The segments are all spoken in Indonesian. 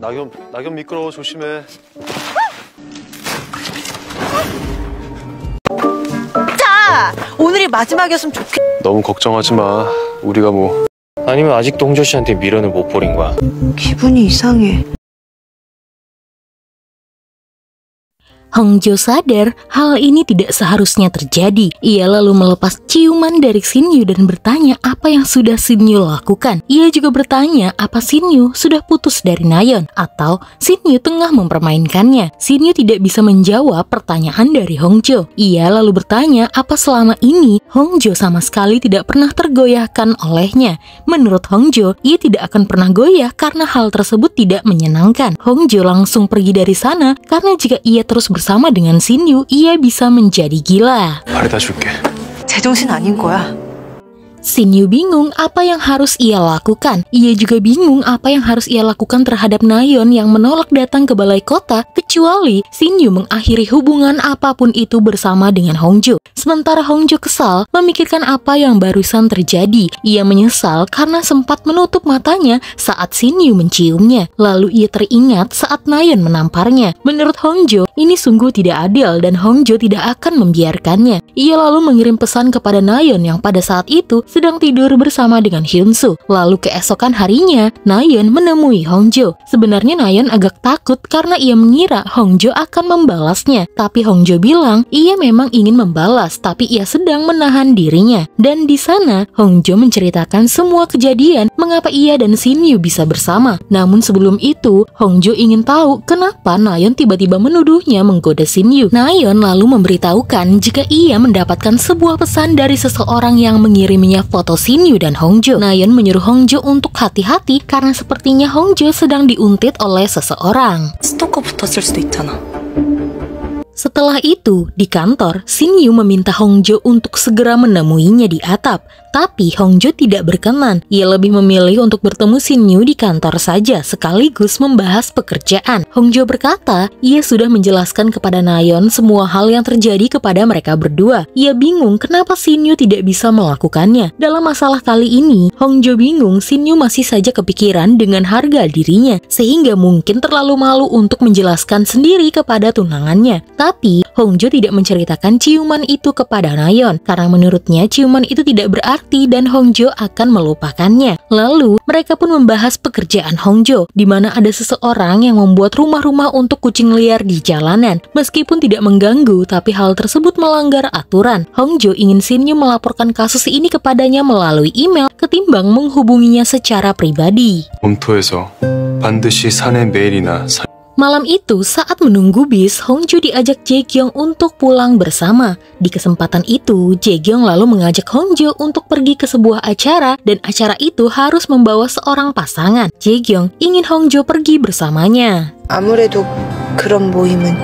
낙엽, 낙엽 미끄러워 조심해. 자, 오늘이 마지막이었으면 좋겠. 너무 걱정하지 마. 우리가 뭐 아니면 아직도 홍조 씨한테 미련을 못 버린 거야. 기분이 이상해. Hong Jo sadar hal ini tidak seharusnya terjadi. Ia lalu melepas ciuman dari Shin Yu dan bertanya apa yang sudah Shin Yu lakukan. Ia juga bertanya apa Shin Yu sudah putus dari Nayeon atau Shin Yu tengah mempermainkannya. Shin Yu tidak bisa menjawab pertanyaan dari Hong Jo. Ia lalu bertanya apa selama ini Hong Jo sama sekali tidak pernah tergoyahkan olehnya. Menurut Hong Jo, ia tidak akan pernah goyah karena hal tersebut tidak menyenangkan. Hong Jo langsung pergi dari sana karena jika ia terus bersama bersama dengan Sinyu, ia bisa menjadi gila. Ya? Sinyu bingung apa yang harus ia lakukan. Ia juga bingung apa yang harus ia lakukan terhadap Nayon yang menolak datang ke balai kota kecuali Sinyu mengakhiri hubungan apapun itu bersama dengan Hongju. Sementara Hongju kesal memikirkan apa yang barusan terjadi. Ia menyesal karena sempat menutup matanya saat Sinyu menciumnya. Lalu ia teringat saat Nayon menamparnya. Menurut Hongju, ini sungguh tidak adil dan Hongjo tidak akan membiarkannya. Ia lalu mengirim pesan kepada Nayeon yang pada saat itu sedang tidur bersama dengan Hyunsu. Lalu keesokan harinya, Nayeon menemui Hongjo. Sebenarnya Nayeon agak takut karena ia mengira Hongjo akan membalasnya. Tapi Hongjo bilang ia memang ingin membalas tapi ia sedang menahan dirinya. Dan di sana, Hongjo menceritakan semua kejadian mengapa ia dan Sinyu bisa bersama. Namun sebelum itu, Hongjo ingin tahu kenapa Nayeon tiba-tiba menuduh tubuhnya menggoda Sinyu. Nayeon lalu memberitahukan jika ia mendapatkan sebuah pesan dari seseorang yang mengiriminya foto Sinyu dan Hongjo. Nayeon menyuruh Hongjo untuk hati-hati karena sepertinya Hongjo sedang diuntit oleh seseorang. Setelah itu, di kantor, Shin Yu meminta Hong Jo untuk segera menemuinya di atap. Tapi Hong Jo tidak berkenan. Ia lebih memilih untuk bertemu Shin Yu di kantor saja sekaligus membahas pekerjaan. Hong Jo berkata, ia sudah menjelaskan kepada Nayon semua hal yang terjadi kepada mereka berdua. Ia bingung kenapa Shin Yu tidak bisa melakukannya. Dalam masalah kali ini, Hong Jo bingung Shin Yu masih saja kepikiran dengan harga dirinya, sehingga mungkin terlalu malu untuk menjelaskan sendiri kepada tunangannya. Tapi, Hongjo tidak menceritakan ciuman itu kepada Nayeon karena menurutnya ciuman itu tidak berarti dan Hongjo akan melupakannya. Lalu, mereka pun membahas pekerjaan Hongjo, di mana ada seseorang yang membuat rumah-rumah untuk kucing liar di jalanan. Meskipun tidak mengganggu, tapi hal tersebut melanggar aturan. Hongjo ingin Sinyu melaporkan kasus ini kepadanya melalui email ketimbang menghubunginya secara pribadi. Malam itu, saat menunggu bis, Hongju diajak Jaekyong untuk pulang bersama. Di kesempatan itu, Jaekyong lalu mengajak Hongju untuk pergi ke sebuah acara dan acara itu harus membawa seorang pasangan. Jaekyong ingin Hongju pergi bersamanya. 아무래도 그런 모임은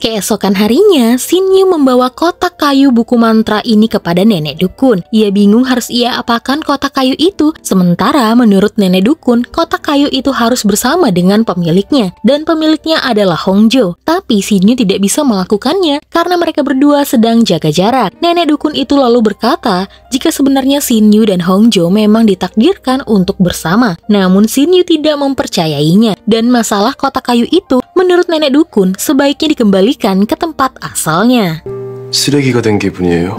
Keesokan harinya, Sinyu membawa kotak kayu buku mantra ini kepada nenek dukun. Ia bingung harus ia apakan kotak kayu itu, sementara menurut nenek dukun, kotak kayu itu harus bersama dengan pemiliknya, dan pemiliknya adalah Hongjo. Tapi Sinyu tidak bisa melakukannya karena mereka berdua sedang jaga jarak. Nenek dukun itu lalu berkata, jika sebenarnya Sinyu dan Hongjo memang ditakdirkan untuk bersama, namun Sinyu tidak mempercayainya, dan masalah kotak kayu itu Menurut nenek dukun, sebaiknya dikembalikan ke tempat asalnya. 쓰레기 같은 기분이에요.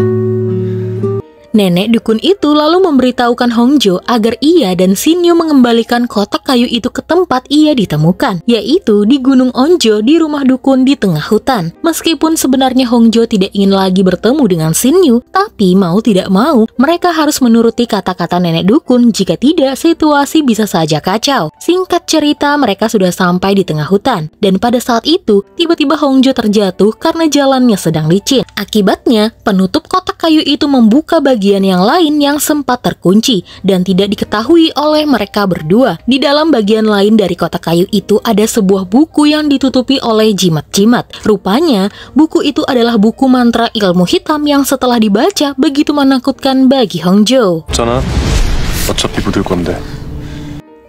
Nenek dukun itu lalu memberitahukan Hongjo agar ia dan Sinyo mengembalikan kotak kayu itu ke tempat ia ditemukan, yaitu di Gunung Onjo di rumah dukun di tengah hutan. Meskipun sebenarnya Hongjo tidak ingin lagi bertemu dengan Sinyo, tapi mau tidak mau, mereka harus menuruti kata-kata nenek dukun, jika tidak situasi bisa saja kacau. Singkat cerita, mereka sudah sampai di tengah hutan, dan pada saat itu, tiba-tiba Hongjo terjatuh karena jalannya sedang licin. Akibatnya, penutup kotak kayu itu membuka bagian bagian yang lain yang sempat terkunci dan tidak diketahui oleh mereka berdua. Di dalam bagian lain dari kotak kayu itu ada sebuah buku yang ditutupi oleh jimat-jimat. Rupanya, buku itu adalah buku mantra ilmu hitam yang setelah dibaca begitu menakutkan bagi Hongjo. Sana, 어차피 건데.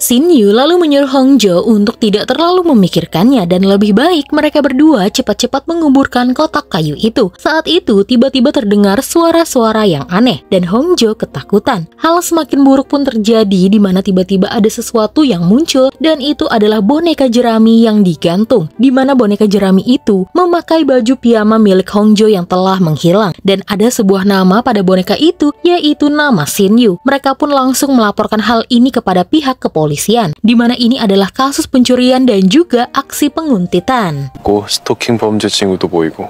Sin Yu lalu menyuruh Hong Jo untuk tidak terlalu memikirkannya dan lebih baik mereka berdua cepat-cepat menguburkan kotak kayu itu. Saat itu tiba-tiba terdengar suara-suara yang aneh dan Hong Jo ketakutan. Hal semakin buruk pun terjadi di mana tiba-tiba ada sesuatu yang muncul dan itu adalah boneka jerami yang digantung. Di mana boneka jerami itu memakai baju piyama milik Hong Jo yang telah menghilang dan ada sebuah nama pada boneka itu yaitu nama Xin Yu. Mereka pun langsung melaporkan hal ini kepada pihak kepolisian kepolisian, di mana ini adalah kasus pencurian dan juga aksi penguntitan. stalking 범죄 친구도 보이고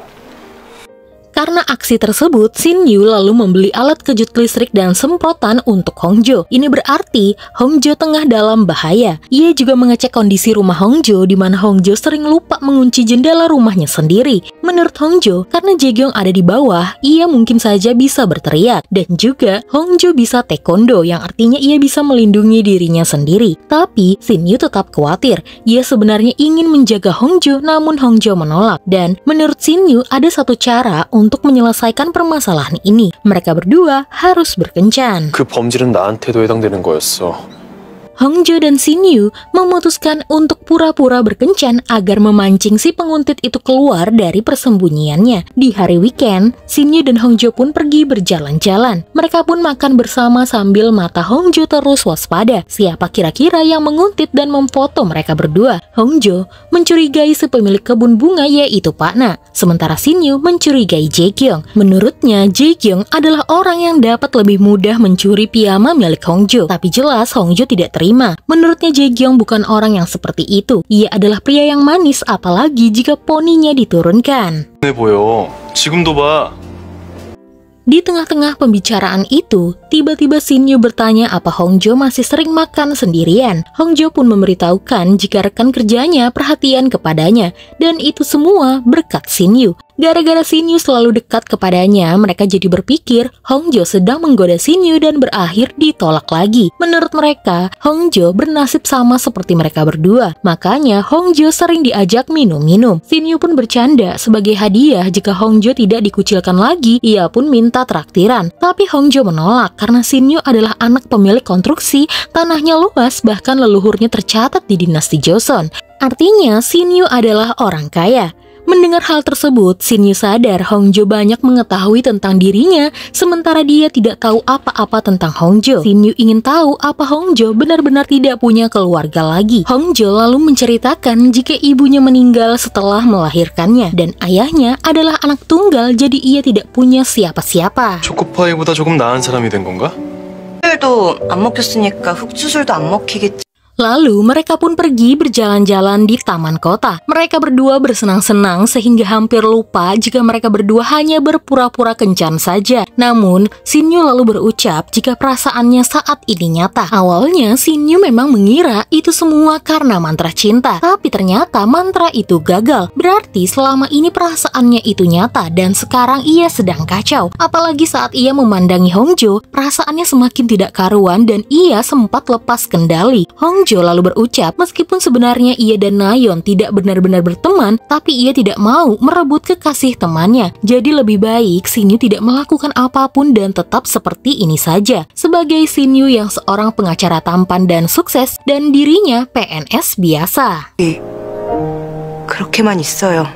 karena aksi tersebut, Shin Yu lalu membeli alat kejut listrik dan semprotan untuk Hongjo. Ini berarti Hongjo tengah dalam bahaya. Ia juga mengecek kondisi rumah Hongjo di mana Hongjo sering lupa mengunci jendela rumahnya sendiri. Menurut Hongjo, karena Jaegyong ada di bawah, ia mungkin saja bisa berteriak. Dan juga Hongjo bisa taekwondo yang artinya ia bisa melindungi dirinya sendiri. Tapi Shin Yu tetap khawatir. Ia sebenarnya ingin menjaga Hongjo namun Hongjo menolak. Dan menurut Shin Yu ada satu cara untuk untuk menyelesaikan permasalahan ini. Mereka berdua harus berkencan. Hongjo dan Sinyu memutuskan untuk pura-pura berkencan agar memancing si penguntit itu keluar dari persembunyiannya. Di hari weekend, Yu dan Hongjo pun pergi berjalan-jalan. Mereka pun makan bersama sambil mata Hongjo terus waspada. Siapa kira-kira yang menguntit dan memfoto mereka berdua? Hongjo mencurigai pemilik kebun bunga yaitu Pak Na. Sementara Sinyu mencurigai Jae Kyung. Menurutnya, Jae Kyung adalah orang yang dapat lebih mudah mencuri piyama milik Hong Jo. Tapi jelas Hong Jo tidak terima. Menurutnya Jae Kyung bukan orang yang seperti itu. Ia adalah pria yang manis apalagi jika poninya diturunkan. Di tengah-tengah pembicaraan itu, tiba-tiba Yu bertanya apa Hong Jo masih sering makan sendirian. Hong Jo pun memberitahukan jika rekan kerjanya perhatian kepadanya, dan itu semua berkat Yu. Gara-gara Sinyu selalu dekat kepadanya, mereka jadi berpikir Hongjo sedang menggoda Sinyu dan berakhir ditolak lagi. Menurut mereka, Hongjo bernasib sama seperti mereka berdua. Makanya Hongjo sering diajak minum-minum. Sinyu pun bercanda sebagai hadiah jika Hongjo tidak dikucilkan lagi, ia pun minta traktiran. Tapi Hongjo menolak karena Sinyu adalah anak pemilik konstruksi, tanahnya luas bahkan leluhurnya tercatat di dinasti Joseon. Artinya, Sinyu adalah orang kaya. Mendengar hal tersebut, Sinyu sadar Hongjo banyak mengetahui tentang dirinya, sementara dia tidak tahu apa-apa tentang Hongjo. Sinyu ingin tahu apa Hongjo benar-benar tidak punya keluarga lagi. Hongjo lalu menceritakan jika ibunya meninggal setelah melahirkannya, dan ayahnya adalah anak tunggal jadi ia tidak punya siapa-siapa. Cukup -siapa. Lalu mereka pun pergi berjalan-jalan di taman kota. Mereka berdua bersenang-senang sehingga hampir lupa jika mereka berdua hanya berpura-pura kencan saja. Namun, Sinyu lalu berucap jika perasaannya saat ini nyata. Awalnya, Sinyu memang mengira itu semua karena mantra cinta. Tapi ternyata mantra itu gagal. Berarti selama ini perasaannya itu nyata dan sekarang ia sedang kacau. Apalagi saat ia memandangi Hongjo, perasaannya semakin tidak karuan dan ia sempat lepas kendali. Hong Jo lalu berucap meskipun sebenarnya ia dan Nayon tidak benar-benar berteman, tapi ia tidak mau merebut kekasih temannya. Jadi lebih baik Sinyu tidak melakukan apapun dan tetap seperti ini saja. Sebagai Sinyu yang seorang pengacara tampan dan sukses dan dirinya PNS biasa. 그렇게만 있어요.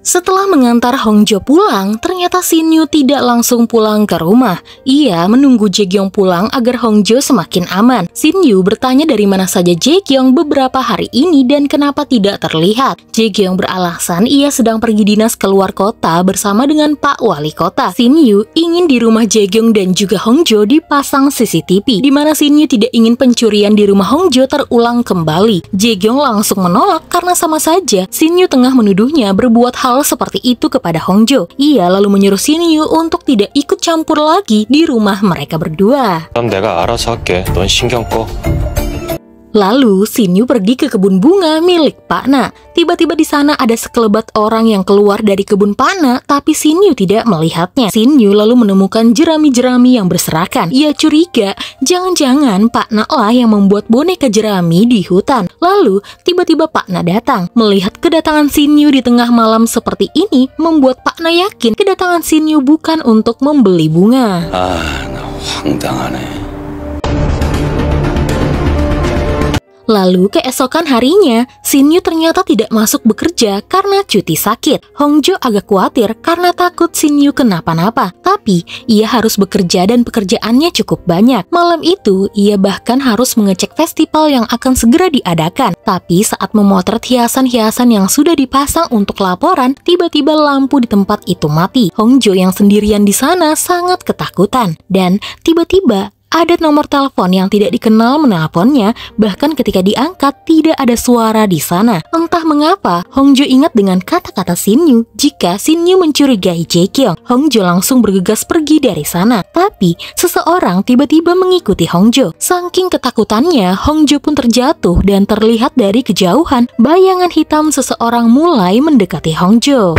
Setelah mengantar Hongjo pulang, ternyata Sinyu tidak langsung pulang ke rumah. Ia menunggu Jaegyong pulang agar Hongjo semakin aman. Sinyu bertanya dari mana saja Jaegyong beberapa hari ini dan kenapa tidak terlihat. Jaegyong beralasan ia sedang pergi dinas keluar kota bersama dengan Pak Wali Kota. Sinyu ingin di rumah Jaegyong dan juga Hongjo dipasang CCTV, di mana Sinyu tidak ingin pencurian di rumah Hongjo terulang kembali. Jaegyong langsung menolak karena sama saja Sinyu tengah menuduhnya berbuat hal hal seperti itu kepada Hongjo. Ia lalu menyuruh Yu untuk tidak ikut campur lagi di rumah mereka berdua. Lalu, Sinyu pergi ke kebun bunga milik Pak Na. Tiba-tiba di sana ada sekelebat orang yang keluar dari kebun Pak tapi Sinyu tidak melihatnya. Sinyu lalu menemukan jerami-jerami yang berserakan. Ia curiga, jangan-jangan Pak Na lah yang membuat boneka jerami di hutan. Lalu, tiba-tiba Pak Na datang. Melihat kedatangan Sinyu di tengah malam seperti ini, membuat Pak Na yakin kedatangan Sinyu bukan untuk membeli bunga. Ah, nah, Lalu keesokan harinya, Yu ternyata tidak masuk bekerja karena cuti sakit. Hongjo agak khawatir karena takut Yu kenapa-napa. Tapi ia harus bekerja dan pekerjaannya cukup banyak. Malam itu, ia bahkan harus mengecek festival yang akan segera diadakan. Tapi saat memotret hiasan-hiasan yang sudah dipasang untuk laporan, tiba-tiba lampu di tempat itu mati. Hongjo yang sendirian di sana sangat ketakutan. Dan tiba-tiba ada nomor telepon yang tidak dikenal menelponnya, bahkan ketika diangkat tidak ada suara di sana. Entah mengapa, Hongjo ingat dengan kata-kata Sinyu. Jika Sinyu mencurigai Jaekyong, Hongjo langsung bergegas pergi dari sana. Tapi, seseorang tiba-tiba mengikuti Hongjo. Saking ketakutannya, Hongjo pun terjatuh dan terlihat dari kejauhan. Bayangan hitam seseorang mulai mendekati Hongjo.